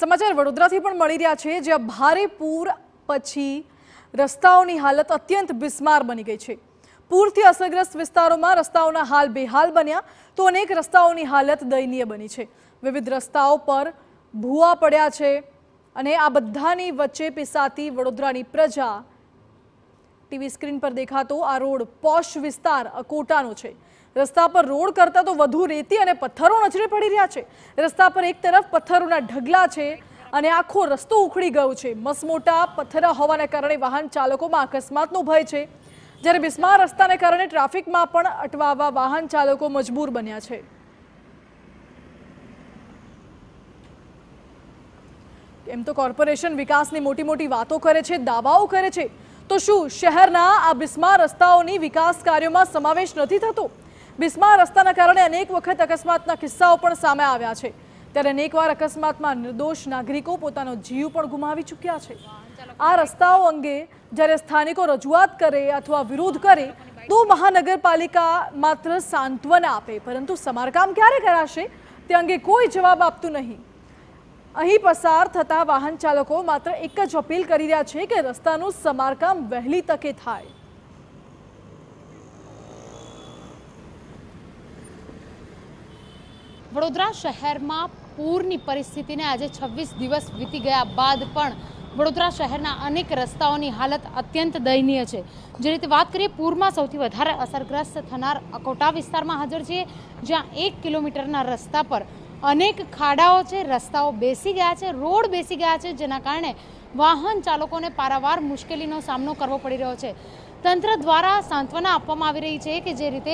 સમાચાર વડોદરાથી પણ મળી રહ્યા છે જ્યાં ભારે પૂર પછી રસ્તાઓની હાલત અત્યંત બિસ્માર બની ગઈ છે પૂરથી અસરગ્રસ્ત વિસ્તારોમાં રસ્તાઓના હાલ બેહાલ બન્યા તો અનેક રસ્તાઓની હાલત દયનીય બની છે વિવિધ રસ્તાઓ પર ભૂવા પડ્યા છે અને આ બધાની વચ્ચે પીસાતી વડોદરાની પ્રજા ટીવી સ્ક્રીન પર દેખાતો આ રોડ પોશ વિસ્તાર કોટાનો છે રસ્તા પર રોડ કરતાં તો વધુ રેતી અને પથ્થરો નજરે પડી રહ્યા છે રસ્તા પર એક તરફ પથ્થરોના ઢગલા છે અને આખો રસ્તો ઉખડી ગયો છે મસમોટા પથ્થરા હોવાના કારણે વાહન ચાલકોમાં અકસ્માતનો ભય છે જ્યારે બિસ્માર રસ્તાને કારણે ટ્રાફિકમાં પણ અટવાવા વાહન ચાલકો મજબૂર બન્યા છે એમ તો કોર્પોરેશન વિકાસની મોટી મોટી વાતો કરે છે દાવાઓ કરે છે તો શું શહેરના આ બિસ્મા રસ્તાઓની વિકાસ કાર્યોમાં સમાવેશ નથી થતો બિસ્મા રસ્તાના કારણે અનેક વખત અકસ્માતના કિસ્સાઓ પણ સામે આવ્યા છે ત્યારે અનેકવાર અકસ્માતમાં નિર્દોષ નાગરિકો પોતાનો જીવ પણ ગુમાવી ચૂક્યા છે આ રસ્તાઓ અંગે જ્યારે સ્થાનિકો રજૂઆત કરે અથવા વિરોધ કરે તો મહાનગરપાલિકા માત્ર સાંત્વના આપે પરંતુ સમારકામ ક્યારે કરાશે તે અંગે કોઈ જવાબ આપતું નહીં અહીં પસાર થતા વાહન ચાલકો માત્ર એક જ અપીલ કરી રહ્યા છે કે રસ્તાનું સમારકામ વહેલી તકે થાય વડોદરા શહેરમાં પૂરની પરિસ્થિતિને આજે છવ્વીસ દિવસ વીતી ગયા બાદ પણ વડોદરા શહેરના અનેક રસ્તાઓની હાલત અત્યંત દયનીય છે જે રીતે વાત કરીએ પૂરમાં સૌથી વધારે અસરગ્રસ્ત થનાર અકોટા વિસ્તારમાં હાજર છે જ્યાં એક કિલોમીટરના રસ્તા પર અનેક ખાડાઓ છે રસ્તાઓ બેસી ગયા છે રોડ બેસી ગયા છે જેના કારણે વાહન ચાલકોને પારાવાર મુશ્કેલીનો સામનો કરવો પડી રહ્યો છે તંત્ર દ્વારા સાંત્વના આપવામાં આવી રહી છે કે જે રીતે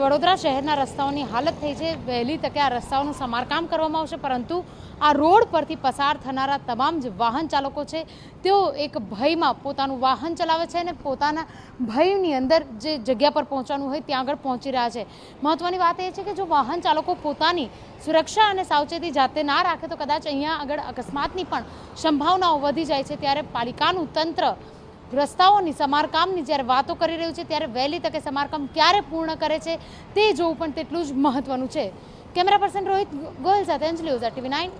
વડોદરા શહેરના રસ્તાઓની હાલત થઈ છે વહેલી તકે આ રસ્તાઓનું સમારકામ કરવામાં આવશે પરંતુ આ રોડ પરથી પસાર થનારા તમામ જે વાહન ચાલકો છે તેઓ એક ભયમાં પોતાનું વાહન ચલાવે છે અને પોતાના ભયની અંદર જે જગ્યા પર પહોંચવાનું હોય ત્યાં આગળ પહોંચી રહ્યા છે મહત્વની વાત એ છે કે જો વાહન ચાલકો પોતાની સુરક્ષા અને સાવચેતી જાતે ના રાખે તો કદાચ અહીંયા આગળ અકસ્માતની પણ સંભાવનાઓ વધી જાય છે ત્યારે પાલિકાનું તંત્ર રસ્તાઓની સમારકામની જ્યારે વાતો કરી રહ્યું છે ત્યારે વહેલી તકે સમારકામ ક્યારે પૂર્ણ કરે છે તે જોવું પણ તેટલું જ મહત્વનું છે કેમેરા પર્સન રોહિત ગોયલ સાથે અંજલિ ઓઝા ટીવી નાઇન